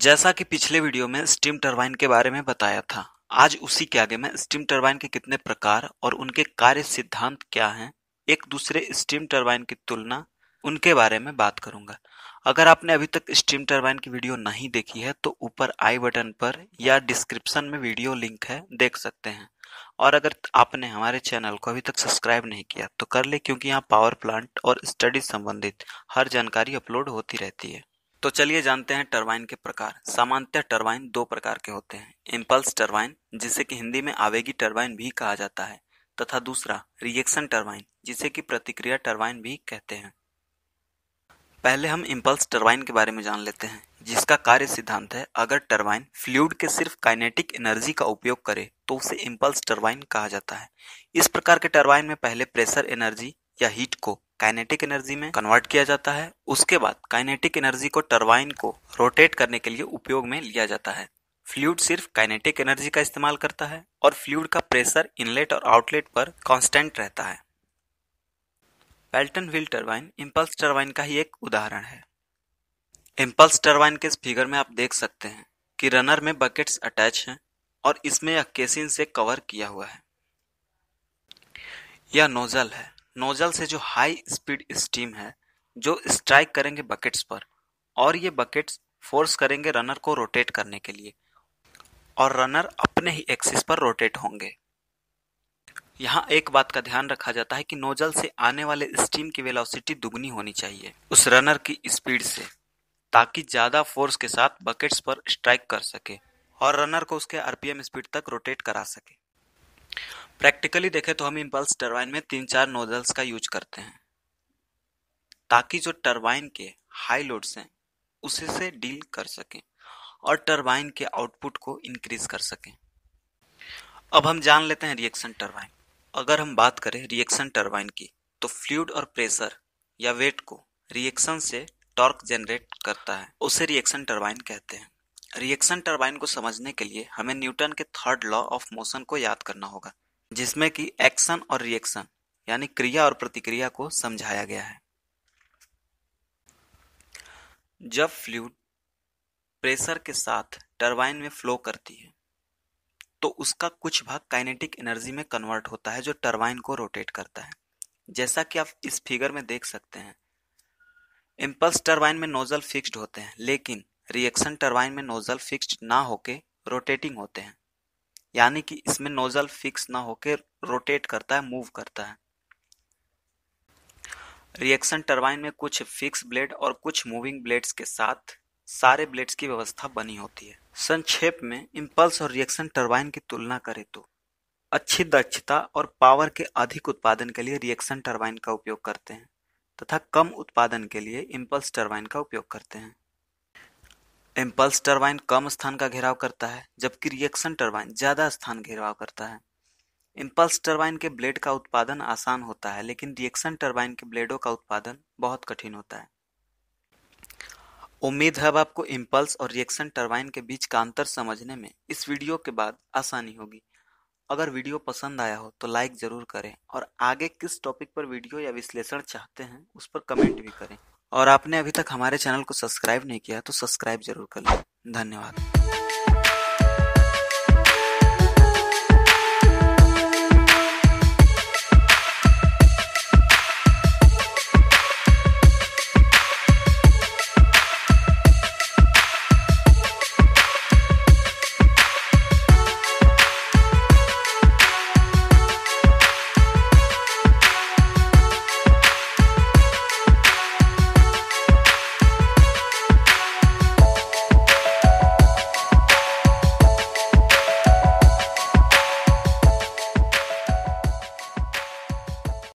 जैसा कि पिछले वीडियो में स्टीम टरबाइन के बारे में बताया था आज उसी के आगे मैं स्टीम टरबाइन के कितने प्रकार और उनके कार्य सिद्धांत क्या हैं एक दूसरे स्टीम टरबाइन की तुलना उनके बारे में बात करूंगा अगर आपने अभी तक स्टीम टरबाइन की वीडियो नहीं देखी है तो ऊपर आई बटन पर या डिस्क्रिप्शन में वीडियो लिंक है देख सकते हैं और अगर आपने हमारे चैनल को अभी तक सब्सक्राइब नहीं किया तो कर ले क्योंकि यहाँ पावर प्लांट और स्टडी संबंधित हर जानकारी अपलोड होती रहती है तो चलिए जानते हैं टरबाइन के प्रकार सामान्यतः टरबाइन दो प्रकार के होते हैं इम्पल्स टरबाइन जिसे कि हिंदी में आवेगी टरबाइन भी कहा जाता है तथा दूसरा रिएक्शन टरबाइन जिसे कि प्रतिक्रिया टरबाइन भी कहते हैं पहले हम इम्पल्स टरबाइन के बारे में जान लेते हैं जिसका कार्य सिद्धांत है अगर टरबाइन फ्लूड के सिर्फ काइनेटिक एनर्जी का उपयोग करे तो उसे इम्पल्स टरबाइन कहा जाता है इस प्रकार के टरबाइन में पहले प्रेशर एनर्जी या हीट को काइनेटिक एनर्जी में कन्वर्ट किया जाता है उसके बाद काइनेटिक एनर्जी को टरबाइन को रोटेट करने के लिए उपयोग में लिया जाता है फ्लूड सिर्फ काइनेटिक एनर्जी का इस्तेमाल करता है और फ्लूड का प्रेशर इनलेट और आउटलेट पर कांस्टेंट रहता है Pelton wheel turbine impulse turbine का ही एक उदाहरण है इम्पल्स टरबाइन के इस फिगर में आप देख सकते हैं कि रनर में बकेट्स अटैच हैं और इसमें यह केसिन से कवर किया हुआ है यह नोजल है नोजल से जो हाई स्पीड स्टीम है जो स्ट्राइक करेंगे बकेट्स पर और ये बकेट्स फोर्स करेंगे रनर को रोटेट करने के लिए और रनर अपने ही एक्सिस पर रोटेट होंगे यहाँ एक बात का ध्यान रखा जाता है कि नोजल से आने वाले स्टीम की वेलोसिटी दुगनी होनी चाहिए उस रनर की स्पीड से ताकि ज़्यादा फोर्स के साथ बकेट्स पर स्ट्राइक कर सके और रनर को उसके आरपीएम स्पीड तक रोटेट करा सके प्रैक्टिकली देखें तो हम इम्पल्स टरबाइन में तीन चार नोजल्स का यूज करते हैं ताकि जो टरबाइन के हाई लोड्स हैं उसे से डील कर सकें और टरबाइन के आउटपुट को इंक्रीज कर सकें अब हम जान लेते हैं रिएक्शन टरबाइन अगर हम बात करें रिएक्शन टरबाइन की तो फ्लूड और प्रेशर या वेट को रिएक्शन से टॉर्क जनरेट करता है उसे रिएक्शन टरबाइन कहते हैं रिएक्शन टरबाइन को समझने के लिए हमें न्यूटन के थर्ड लॉ ऑफ मोशन को याद करना होगा जिसमें कि एक्शन और रिएक्शन यानी क्रिया और प्रतिक्रिया को समझाया गया है जब फ्लूड प्रेशर के साथ टरबाइन में फ्लो करती है तो उसका कुछ भाग काइनेटिक एनर्जी में कन्वर्ट होता है जो टरबाइन को रोटेट करता है जैसा कि आप इस फिगर में देख सकते हैं इम्पल्स टरबाइन में नोजल फिक्स्ड होते हैं लेकिन रिएक्शन टरबाइन में नोजल फिक्स्ड ना होके रोटेटिंग होते हैं यानी कि इसमें नोजल फिक्स ना होकर रोटेट करता है मूव करता है रिएक्शन टरबाइन में कुछ फिक्स ब्लेड और कुछ मूविंग ब्लेड्स के साथ सारे ब्लेड्स की व्यवस्था बनी होती है संक्षेप में इम्पल्स और रिएक्शन टरबाइन की तुलना करें तो अच्छी दक्षता और पावर के अधिक उत्पादन के लिए रिएक्शन टरबाइन का उपयोग करते हैं तथा कम उत्पादन के लिए इम्पल्स टरबाइन का उपयोग करते हैं इम्पल्स टरबाइन कम स्थान का घेराव करता है जबकि रिएक्शन टरबाइन ज्यादा स्थान घेराव करता है इम्पल्स टरबाइन के ब्लेड का उत्पादन आसान होता है लेकिन रिएक्शन टरबाइन के ब्लेडों का उत्पादन बहुत कठिन होता है उम्मीद है अब आपको इम्पल्स और रिएक्शन टरबाइन के बीच का अंतर समझने में इस वीडियो के बाद आसानी होगी अगर वीडियो पसंद आया हो तो लाइक जरूर करें और आगे किस टॉपिक पर वीडियो या विश्लेषण चाहते हैं उस पर कमेंट भी करें और आपने अभी तक हमारे चैनल को सब्सक्राइब नहीं किया तो सब्सक्राइब जरूर कर लें धन्यवाद